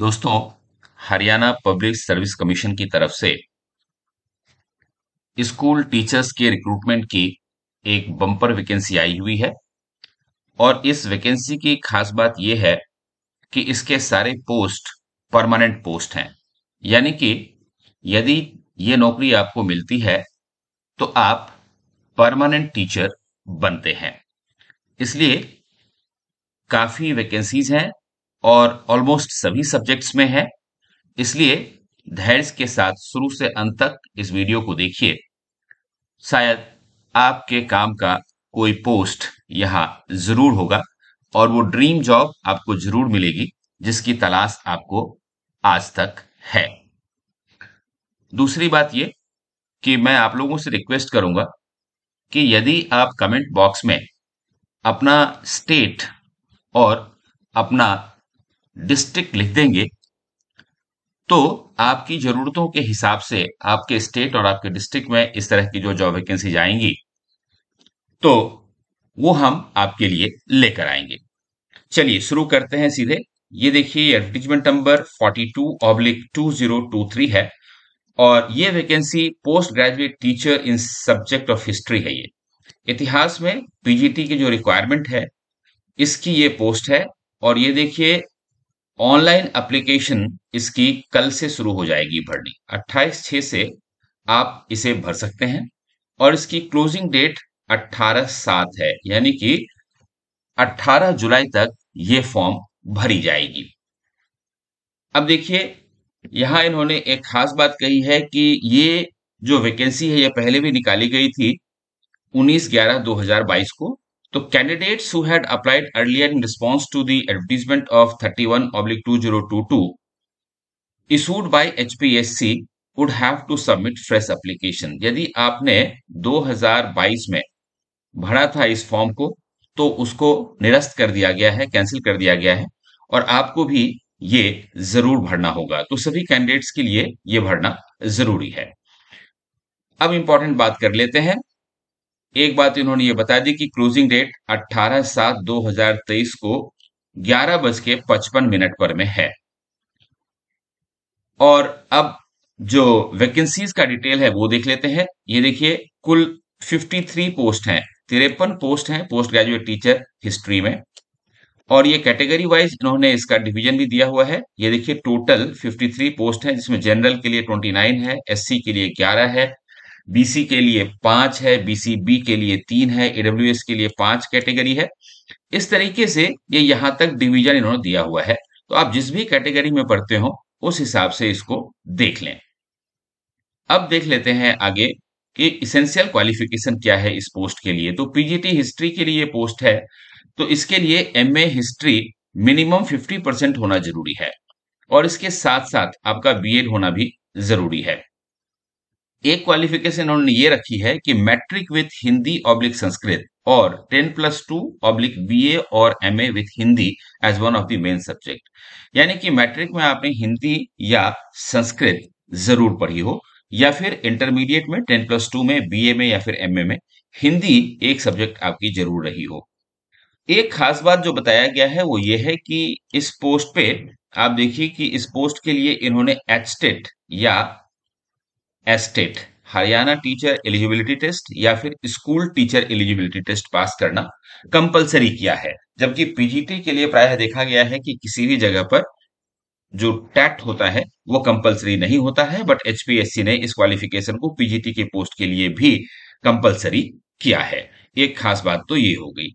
दोस्तों Haryana public service commission की तरफ से स्कूल टीचर्स के रिक्रूटमेंट की एक बम्पर वैकेंसी आई हुई है और इस वैकेंसी की खास बात यह है कि इसके सारे पोस्ट परमानेंट पोस्ट हैं यानी कि यदि ये नौकरी आपको मिलती है तो आप परमानेंट टीचर बनते हैं इसलिए काफ़ी वैकेंसीज हैं और ऑलमोस्ट सभी सब्जेक्ट्स में है इसलिए धैर्य के साथ शुरू से अंत तक इस वीडियो को देखिए शायद आपके काम का कोई पोस्ट यहाँ जरूर होगा और वो ड्रीम जॉब आपको जरूर मिलेगी जिसकी तलाश आपको आज तक है दूसरी बात ये कि मैं आप लोगों से रिक्वेस्ट करूंगा कि यदि आप कमेंट बॉक्स में अपना स्टेट और अपना डिस्ट्रिक्ट लिख देंगे तो आपकी जरूरतों के हिसाब से आपके स्टेट और आपके डिस्ट्रिक्ट में इस तरह की जो जॉब वैकेंसी जाएंगी तो वो हम आपके लिए लेकर आएंगे चलिए शुरू करते हैं सीधे ये देखिए एडवर्टीजमेंट नंबर 42 ऑब्लिक 2023 है और ये vacancy post graduate teacher in subject of history है ये इतिहास में पीजीटी की जो रिक्वायरमेंट है इसकी ये पोस्ट है और ये देखिए ऑनलाइन एप्लीकेशन इसकी कल से शुरू हो जाएगी भरनी 28 छह से आप इसे भर सकते हैं और इसकी क्लोजिंग डेट 18 सात है यानी कि 18 जुलाई तक ये फॉर्म भरी जाएगी अब देखिए यहां इन्होंने एक खास बात कही है कि ये जो वैकेंसी है ये पहले भी निकाली गई थी 19 ग्यारह 2022 को तो candidates who had earlier in response to the advertisement of 31 one public two zero two two issued by H P S C would have to submit fresh application यदि आपने 2022 में भरा था इस फॉर्म को तो उसको निरस्त कर दिया गया है कैंसिल कर दिया गया है और आपको भी ये जरूर भरना होगा तो सभी कैंडिडेट्स के लिए ये भरना जरूरी है अब इंपॉर्टेंट बात कर लेते हैं एक बात इन्होंने ये बता दी कि क्लोजिंग डेट 18 सात 2023 को ग्यारह बज के पचपन मिनट पर में है और अब जो वैकेंसीज का डिटेल है वो देख लेते हैं ये देखिए कुल 53 पोस्ट हैं तिरपन पोस्ट हैं पोस्ट ग्रेजुएट टीचर हिस्ट्री में और ये कैटेगरी वाइज इन्होंने इसका डिवीजन भी दिया हुआ है ये देखिए टोटल 53 पोस्ट हैं जिसमें जनरल के लिए 29 है एससी के लिए 11 है बीसी के लिए पांच है बीसी बी के लिए तीन है ईडब्ल्यू के लिए पांच कैटेगरी है इस तरीके से ये यहां तक डिवीजन इन्होंने दिया हुआ है तो आप जिस भी कैटेगरी में पढ़ते हो उस हिसाब से इसको देख लें अब देख लेते हैं आगे कि इसेंशियल क्वालिफिकेशन क्या है इस पोस्ट के लिए तो पीजीटी हिस्ट्री के लिए पोस्ट है तो इसके लिए M history minimum fifty percent होना जरूरी है और इसके साथ साथ आपका बी होना भी जरूरी है एक क्वालिफिकेशन उन्होंने ये रखी है कि matric with Hindi oblique Sanskrit और 10 plus two oblique B A और M A with Hindi as one of the main subject यानी कि मैट्रिक में आपने हिंदी या संस्कृत जरूर पढ़ी हो या फिर इंटरमीडिएट में टेन प्लस टू में बी ए में या फिर एम ए में हिंदी एक सब्जेक्ट आपकी जरूर रही हो एक खास बात जो बताया गया है वो ये है कि इस पोस्ट पे आप देखिए कि इस पोस्ट के लिए इन्होंने एचटेट या STET Haryana teacher eligibility test या फिर school teacher eligibility test pass करना कंपलसरी किया है जबकि पीजीटी के लिए प्रायः देखा गया है कि किसी भी जगह पर जो टैट होता है वो कंपलसरी नहीं होता है बट एचपीएससी ने इस क्वालिफिकेशन को पीजीटी के पोस्ट के लिए भी कंपलसरी किया है एक खास बात तो ये हो गई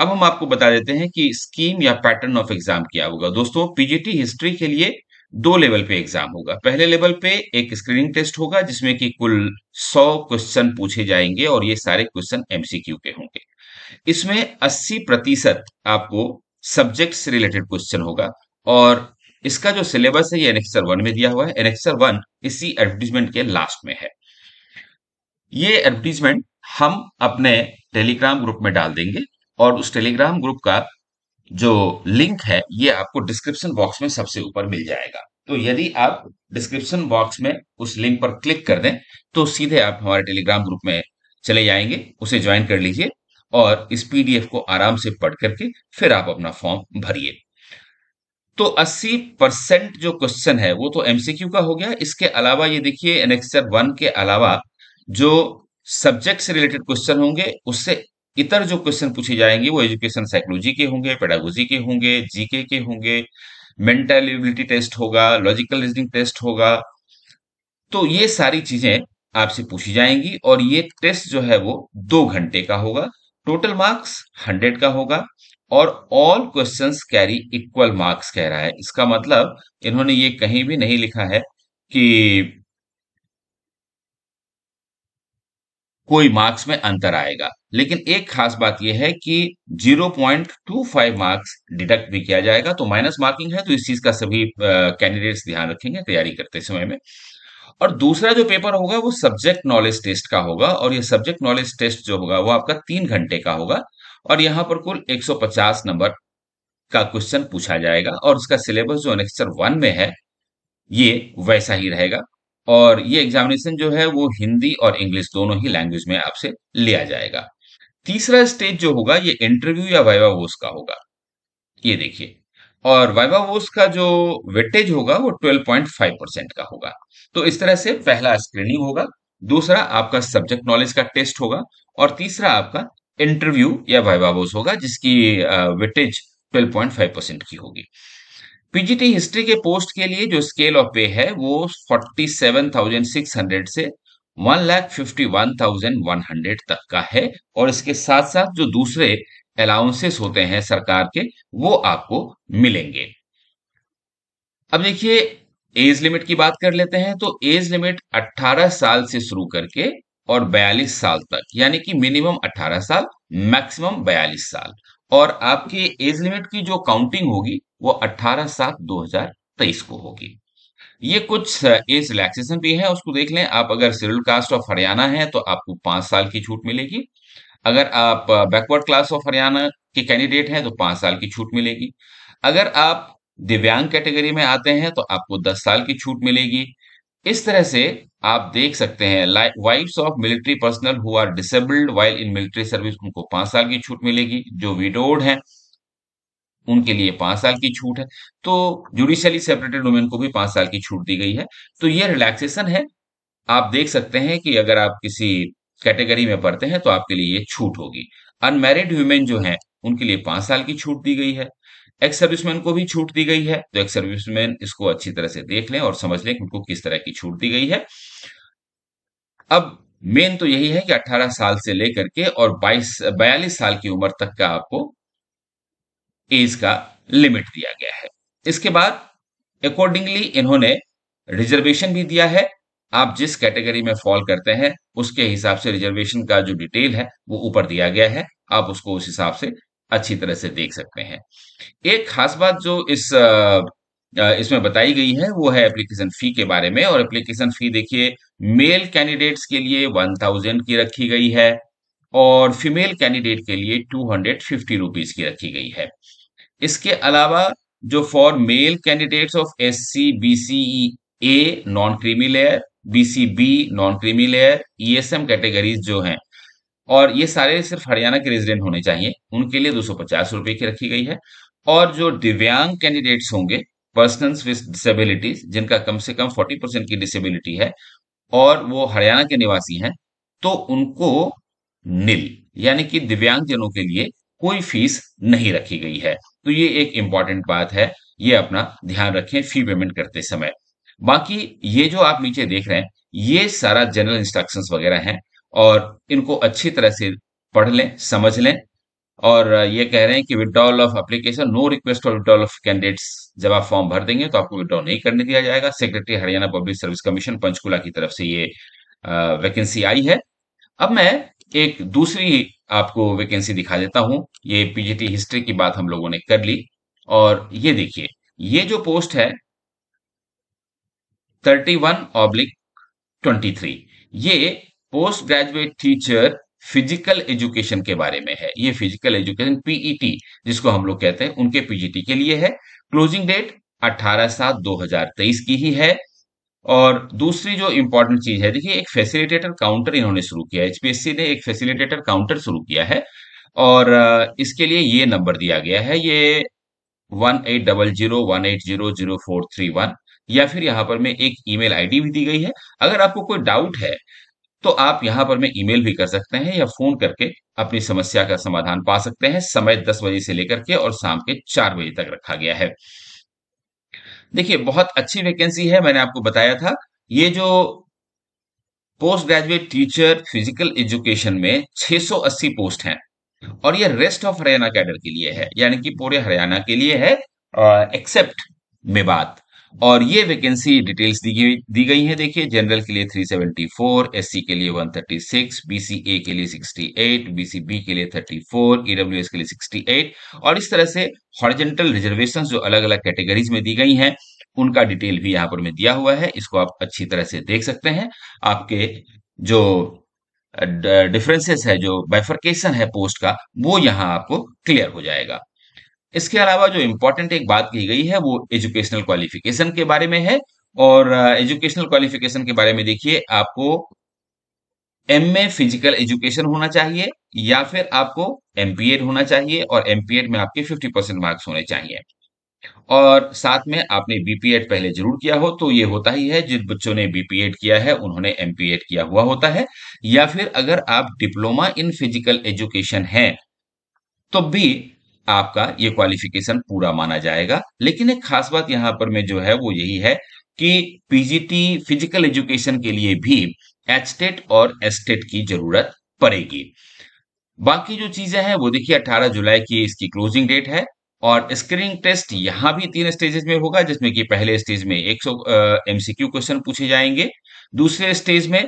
अब हम आपको बता देते हैं कि स्कीम या पैटर्न ऑफ एग्जाम क्या होगा दोस्तों पीजीटी हिस्ट्री के लिए दो लेवल पे एग्जाम होगा पहले लेवल पे एक स्क्रीनिंग टेस्ट होगा जिसमें कि कुल 100 क्वेश्चन पूछे जाएंगे और ये सारे क्वेश्चन एमसीक्यू के होंगे इसमें 80 प्रतिशत आपको सब्जेक्ट से रिलेटेड क्वेश्चन होगा और इसका जो सिलेबस है ये एनेक्सर वन में दिया हुआ है एनेक्सर वन इसी एडवर्टीजमेंट के लास्ट में है ये एडवर्टीजमेंट हम अपने टेलीग्राम ग्रुप में डाल देंगे और उस टेलीग्राम ग्रुप का जो लिंक है ये आपको डिस्क्रिप्शन बॉक्स में सबसे ऊपर मिल जाएगा तो यदि आप डिस्क्रिप्शन बॉक्स में उस लिंक पर क्लिक कर दें तो सीधे आप हमारे टेलीग्राम ग्रुप में चले जाएंगे उसे ज्वाइन कर लीजिए और इस पीडीएफ को आराम से पढ़ करके फिर आप अपना फॉर्म भरिए तो 80 परसेंट जो क्वेश्चन है वो तो एमसीक्यू का हो गया इसके अलावा ये देखिए एनेक्सर वन के अलावा जो सब्जेक्ट से रिलेटेड क्वेश्चन होंगे उससे इतर जो क्वेश्चन पूछे जाएंगे वो एजुकेशन साइकोलॉजी के होंगे पेडागोजी के होंगे जीके के होंगे मेंटल एबिलिटी टेस्ट होगा लॉजिकल रीजनिंग टेस्ट होगा तो ये सारी चीजें आपसे पूछी जाएंगी और ये टेस्ट जो है वो दो घंटे का होगा टोटल मार्क्स हंड्रेड का होगा और all question carry equal marks कह रहा है इसका मतलब इन्होंने ये कहीं भी नहीं लिखा है कि कोई मार्क्स में अंतर आएगा लेकिन एक खास बात यह है कि 0.25 मार्क्स डिडक्ट भी किया जाएगा तो माइनस मार्किंग है तो इस चीज का सभी कैंडिडेट्स ध्यान रखेंगे तैयारी करते समय में और दूसरा जो पेपर होगा वो सब्जेक्ट नॉलेज टेस्ट का होगा और ये सब्जेक्ट नॉलेज टेस्ट जो होगा वो आपका तीन घंटे का होगा और यहाँ पर कुल 150 नंबर का क्वेश्चन पूछा जाएगा और उसका सिलेबस जो नेक्स्टर वन में है ये वैसा ही रहेगा और ये एग्जामिनेशन जो है वो हिंदी और इंग्लिश दोनों ही लैंग्वेज में आपसे लिया जाएगा तीसरा स्टेज जो होगा ये इंटरव्यू या वाइवा वोस का होगा ये देखिए और वाइवा वोस का जो वेटेज होगा वो 12.5 परसेंट का होगा तो इस तरह से पहला स्क्रीनिंग होगा दूसरा आपका सब्जेक्ट नॉलेज का टेस्ट होगा और तीसरा आपका इंटरव्यू या वाइवा वोस होगा जिसकी वेटेज ट्वेल्व परसेंट की होगी पीजीटी हिस्ट्री के पोस्ट के लिए जो स्केल ऑफ पे है वो 47,600 से 1,51,100 तक का है और इसके साथ साथ जो दूसरे अलाउंसेस होते हैं सरकार के वो आपको मिलेंगे अब देखिए एज लिमिट की बात कर लेते हैं तो एज लिमिट 18 साल से शुरू करके और 42 साल तक यानी कि मिनिमम 18 साल मैक्सिमम 42 साल और आपकी एज लिमिट की जो काउंटिंग होगी वो 18 सात 2023 को होगी ये कुछ एज रिलैक्सेशन भी है उसको देख लें आप अगर शेड्यूल कास्ट ऑफ हरियाणा है तो आपको पांच साल की छूट मिलेगी अगर आप बैकवर्ड क्लास ऑफ हरियाणा के कैंडिडेट हैं तो पांच साल की छूट मिलेगी अगर आप दिव्यांग कैटेगरी में आते हैं तो आपको दस साल की छूट मिलेगी इस तरह से आप देख सकते हैं wife of military personnel who are disabled while in military service उनको पांच साल की छूट मिलेगी जो विडोड हैं उनके लिए पांच साल की छूट है तो जुडिशियली सेपरेटेड वुमेन को भी पांच साल की छूट दी गई है तो ये रिलैक्सेशन है आप देख सकते हैं कि अगर आप किसी कैटेगरी में पढ़ते हैं तो आपके लिए ये छूट होगी अनमेरिड वुमेन जो है उनके लिए पांच साल की छूट दी गई है एक्स सर्विसमैन को भी छूट दी गई है तो एक्स सर्विसमैन इसको अच्छी तरह से देख लें और समझ लें कि उनको किस तरह की छूट दी गई है अब मेन तो यही है कि 18 साल से लेकर के और 22 बयालीस साल की उम्र तक का आपको एज का लिमिट दिया गया है इसके बाद अकॉर्डिंगली इन्होंने रिजर्वेशन भी दिया है आप जिस कैटेगरी में फॉल करते हैं उसके हिसाब से रिजर्वेशन का जो डिटेल है वो ऊपर दिया गया है आप उसको उस हिसाब से अच्छी तरह से देख सकते हैं एक खास बात जो इस इसमें बताई गई है वो है एप्लीकेशन फी के बारे में और एप्लीकेशन फी देखिए मेल कैंडिडेट्स के लिए वन थाउजेंड की रखी गई है और फीमेल कैंडिडेट के लिए टू हंड्रेड फिफ्टी रुपीज की रखी गई है इसके अलावा जो for male candidates of S C B C A non creamy layer B C B non creamy layer E S M categories जो हैं और ये सारे सिर्फ हरियाणा के रेजिडेंट होने चाहिए उनके लिए दो सौ पचास रुपए की रखी गई है और जो दिव्यांग कैंडिडेट्स होंगे पर्सन विथ डिसेबिलिटीज जिनका कम से कम फोर्टी परसेंट की डिसेबिलिटी है और वो हरियाणा के निवासी हैं तो उनको निल यानी कि दिव्यांगजनों के लिए कोई फीस नहीं रखी गई है तो ये एक इंपॉर्टेंट बात है ये अपना ध्यान रखें फी पेमेंट करते समय बाकी ये जो आप नीचे देख रहे हैं ये सारा जनरल इंस्ट्रक्शन वगैरह हैं और इनको अच्छी तरह से पढ़ लें समझ लें और ये कह रहे हैं कि withdrawal of application no request for withdrawal of candidates जब आप फॉर्म भर देंगे तो आपको विड्रॉ नहीं करने दिया जाएगा secretary Haryana public service commission Panchkula की तरफ से ये वैकेंसी आई है अब मैं एक दूसरी आपको वैकेंसी दिखा देता हूं ये पीजीटी हिस्ट्री की बात हम लोगों ने कर ली और ये देखिए ये जो पोस्ट है thirty one oblique twenty three ये post graduate teacher physical education के बारे में है ये फिजिकल एजुकेशन पीईटी जिसको हम लोग कहते हैं उनके पीजीटी के लिए है क्लोजिंग डेट अठारह सात तेईस की ही है और दूसरी जो इम्पोर्टेंट चीज है देखिए एक फैसिलिटेटर काउंटर इन्होंने शुरू किया है एचपीएससी ने एक फैसिलिटेटर काउंटर शुरू किया है और इसके लिए ये नंबर दिया गया है ये one eight double zero one eight zero zero four three one या फिर यहां पर में एक ईमेल आईडी भी दी गई है अगर आपको कोई डाउट है तो आप यहां पर में ईमेल भी कर सकते हैं या फोन करके अपनी समस्या का समाधान पा सकते हैं समय दस बजे से लेकर के और शाम के चार बजे तक रखा गया है देखिए बहुत अच्छी वैकेंसी है मैंने आपको बताया था ये जो post graduate teacher physical education में 680 पोस्ट हैं और ये रेस्ट ऑफ हरियाणा कैडर के लिए है यानी कि पूरे हरियाणा के लिए है एक्सेप्ट मेवात और ये वैकेंसी डिटेल्स दी गई दी गई है देखिए जनरल के लिए 374 एससी के लिए 136 बीसीए के लिए 68 बीसीबी के लिए 34 फोर e के लिए 68 और इस तरह से हॉरिजेंटल रिजर्वेशन जो अलग अलग कैटेगरीज में दी गई हैं उनका डिटेल भी यहां पर में दिया हुआ है इसको आप अच्छी तरह से देख सकते हैं आपके जो डिफरेंसेस है जो बेफरकेशन है पोस्ट का वो यहां आपको क्लियर हो जाएगा इसके अलावा जो इम्पोर्टेंट एक बात की गई है वो एजुकेशनल क्वालिफिकेशन के बारे में है और एजुकेशनल क्वालिफिकेशन के बारे में देखिए आपको एम ए फिजिकल एजुकेशन होना चाहिए या फिर आपको एम होना चाहिए और एम में आपके फिफ्टी परसेंट मार्क्स होने चाहिए और साथ में आपने बीपीएड पहले जरूर किया हो तो ये होता ही है जिन बच्चों ने बीपीएड किया है उन्होंने एड किया हुआ होता है या फिर अगर आप डिप्लोमा इन फिजिकल एजुकेशन है तो भी आपका ये क्वालिफिकेशन पूरा माना जाएगा लेकिन एक खास बात यहाँ पर में जो है वो यही है कि पीजीटी फिजिकल एजुकेशन के लिए भी एचटेट और एसटेट की जरूरत पड़ेगी बाकी जो चीजें हैं वो देखिए 18 जुलाई की इसकी क्लोजिंग डेट है और स्क्रीनिंग टेस्ट यहां भी तीन स्टेजेस में होगा जिसमें कि पहले स्टेज में 100 एमसीक्यू क्वेश्चन पूछे जाएंगे दूसरे स्टेज में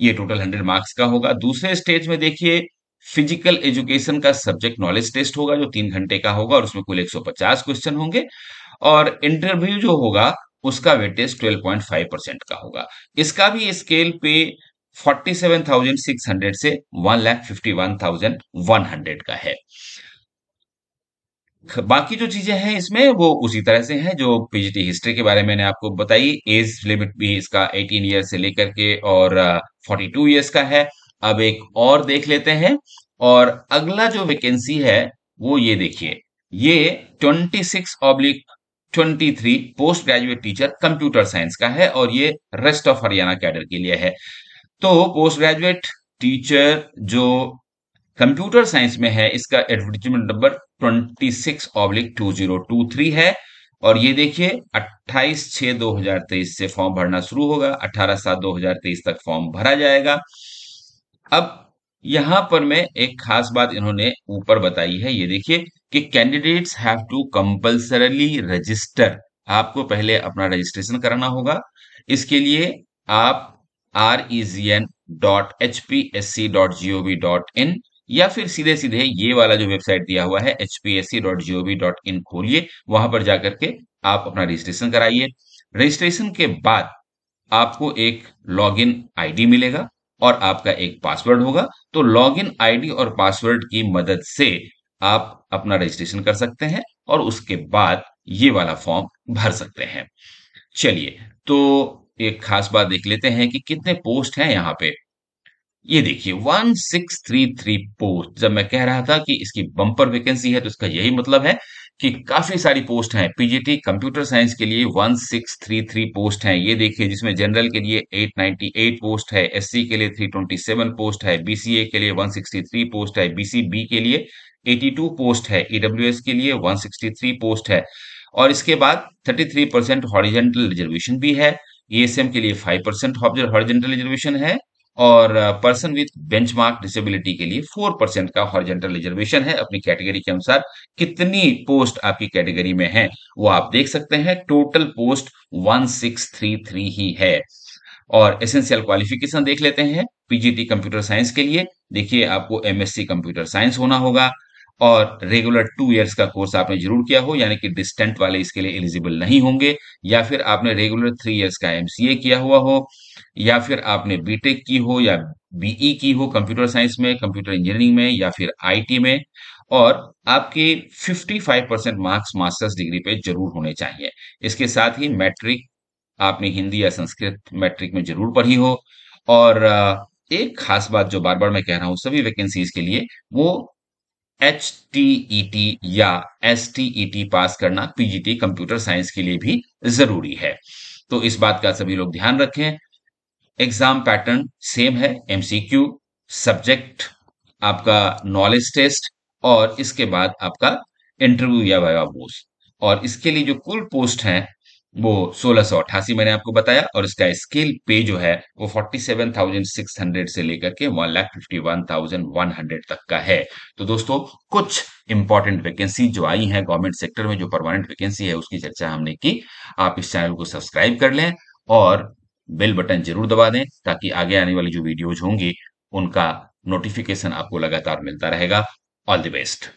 ये टोटल 100 मार्क्स का होगा दूसरे स्टेज में देखिए फिजिकल एजुकेशन का सब्जेक्ट नॉलेज टेस्ट होगा जो तीन घंटे का होगा और उसमें कुल 150 क्वेश्चन होंगे और इंटरव्यू जो होगा उसका वेटेज 12.5 परसेंट का होगा इसका भी स्केल पे 47,600 से 1,51,100 का है बाकी जो चीजें हैं इसमें वो उसी तरह से हैं जो पीजीटी हिस्ट्री के बारे में मैंने आपको बताई एज लिमिट भी इसका 18 ईयर से लेकर के और 42 इयर्स का है अब एक और देख लेते हैं और अगला जो वैकेंसी है वो ये देखिए ये 26 oblique twenty post graduate teacher computer science का है और ये रेस्ट ऑफ हरियाणा कैडर के लिए है तो पोस्ट ग्रेजुएट टीचर जो कंप्यूटर साइंस में है इसका एडवर्टीजमेंट नंबर 26 ऑब्लिक टू है और ये देखिए 28 छह 2023 से फॉर्म भरना शुरू होगा 18 सात 2023 तक फॉर्म भरा जाएगा अब यहां पर मैं एक खास बात इन्होंने ऊपर बताई है ये देखिए कि candidates have to compulsorily register आपको पहले अपना रजिस्ट्रेशन कराना होगा इसके लिए आप R dot H P S C dot G O V dot in या फिर सीधे सीधे ये वाला जो वेबसाइट दिया हुआ है H P S C dot G O V dot in खोलिए वहां पर जाकर के आप अपना रजिस्ट्रेशन कराइए रजिस्ट्रेशन के बाद आपको एक लॉगिन आईडी मिलेगा और आपका एक पासवर्ड होगा तो लॉगिन आईडी और पासवर्ड की मदद से आप अपना रजिस्ट्रेशन कर सकते हैं और उसके बाद ये वाला फॉर्म भर सकते हैं चलिए तो एक खास बात देख लेते हैं कि कितने पोस्ट हैं यहाँ पे ये देखिए 1633 पोस्ट जब मैं कह रहा था कि इसकी बम्पर वैकेंसी है तो इसका यही मतलब है कि काफी सारी पोस्ट हैं पीजीटी कंप्यूटर साइंस के लिए 1633 पोस्ट हैं ये देखिए जिसमें जनरल के लिए 898 पोस्ट है एससी के लिए 327 पोस्ट है बीसीए के लिए 163 पोस्ट है बीसीबी के लिए 82 पोस्ट है ईडब्ल्यूएस e के लिए 163 पोस्ट है और इसके बाद 33 परसेंट हॉरिजेंटल रिजर्वेशन भी है ईएसएम e के लिए 5 परसेंट हॉरिजेंटल रिजर्वेशन है और पर्सन विथ बेंचमार्क डिसेबिलिटी के लिए फोर परसेंट का हॉरिजेंटल रिजर्वेशन है अपनी कैटेगरी के अनुसार कितनी पोस्ट आपकी कैटेगरी में है वो आप देख सकते हैं total post one six three three ही है और एसेंशियल क्वालिफिकेशन देख लेते हैं पीजीटी कंप्यूटर साइंस के लिए देखिए आपको एमएससी कंप्यूटर साइंस होना होगा और रेगुलर टू इयर्स का कोर्स आपने जरूर किया हो यानी कि डिस्टेंट वाले इसके लिए एलिजिबल नहीं होंगे या फिर आपने रेगुलर थ्री इयर्स का एमसीए किया हुआ हो या फिर आपने बीटेक की हो या बीई की हो कंप्यूटर साइंस में कंप्यूटर इंजीनियरिंग में या फिर आईटी में और आपके 55 परसेंट मार्क्स मास्टर्स डिग्री पे जरूर होने चाहिए इसके साथ ही मैट्रिक आपने हिंदी या संस्कृत मैट्रिक में जरूर पढ़ी हो और एक खास बात जो बार बार मैं कह रहा हूं सभी वैकेंसीज के लिए वो एच टी ई टी या S T E T pass करना पीजीटी कंप्यूटर साइंस के लिए भी जरूरी है तो इस बात का सभी लोग ध्यान रखें एग्जाम पैटर्न सेम है एमसीक्यू सब्जेक्ट आपका नॉलेज टेस्ट और इसके बाद आपका इंटरव्यू या वाइवा बोस और इसके लिए जो कुल पोस्ट है वो सोलह सौ अट्ठासी मैंने आपको बताया और इसका स्केल पे जो है वो forty seven thousand six hundred से लेकर के one lakh fifty one thousand one hundred तक का है तो दोस्तों कुछ इंपॉर्टेंट वैकेंसी जो आई है गवर्नमेंट सेक्टर में जो परमानेंट वैकेंसी है उसकी चर्चा हमने की आप इस चैनल को सब्सक्राइब कर लें और बेल बटन जरूर दबा दें ताकि आगे आने वाली जो वीडियोज होंगी उनका नोटिफिकेशन आपको लगातार मिलता रहेगा ऑल द बेस्ट